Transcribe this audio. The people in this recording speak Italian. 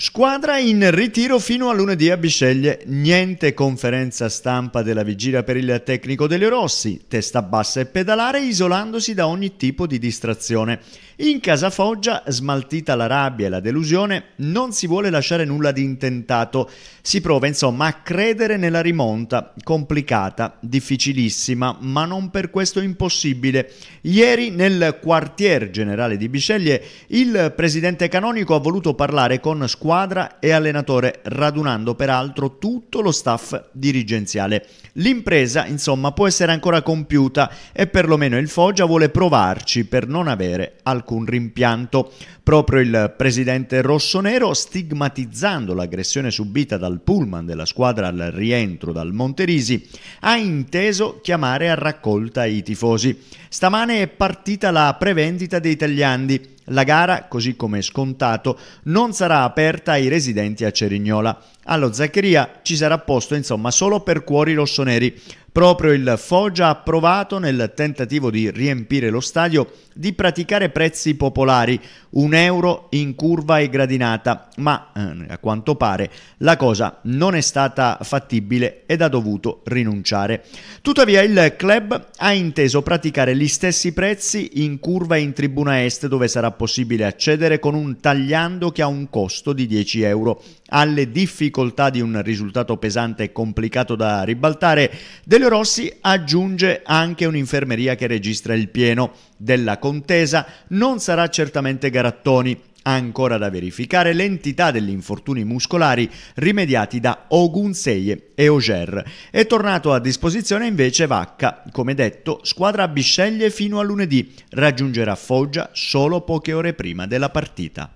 Squadra in ritiro fino a lunedì a Bisceglie, niente conferenza stampa della vigilia per il tecnico delle Rossi, testa bassa e pedalare isolandosi da ogni tipo di distrazione. In casa Foggia, smaltita la rabbia e la delusione, non si vuole lasciare nulla di intentato, si prova insomma a credere nella rimonta, complicata, difficilissima, ma non per questo impossibile. Ieri nel quartier generale di Bisceglie il presidente canonico ha voluto parlare con squadra squadra e allenatore, radunando peraltro tutto lo staff dirigenziale. L'impresa, insomma, può essere ancora compiuta e perlomeno il Foggia vuole provarci per non avere alcun rimpianto. Proprio il presidente rossonero, stigmatizzando l'aggressione subita dal pullman della squadra al rientro dal Monterisi, ha inteso chiamare a raccolta i tifosi. Stamane è partita la prevendita dei tagliandi. La gara, così come scontato, non sarà aperta aperta ai residenti a Cerignola. Allo Zaccheria ci sarà posto insomma solo per cuori rossoneri, Proprio il Foggia ha provato nel tentativo di riempire lo stadio di praticare prezzi popolari, un euro in curva e gradinata, ma eh, a quanto pare la cosa non è stata fattibile ed ha dovuto rinunciare. Tuttavia il club ha inteso praticare gli stessi prezzi in curva e in tribuna est dove sarà possibile accedere con un tagliando che ha un costo di 10 euro. Alle difficoltà di un risultato pesante e complicato da ribaltare, delle Giulio Rossi aggiunge anche un'infermeria che registra il pieno. Della contesa non sarà certamente Garattoni, ancora da verificare l'entità degli infortuni muscolari rimediati da Ogunseye e Oger. È tornato a disposizione invece Vacca. Come detto, squadra a Bisceglie fino a lunedì. Raggiungerà Foggia solo poche ore prima della partita.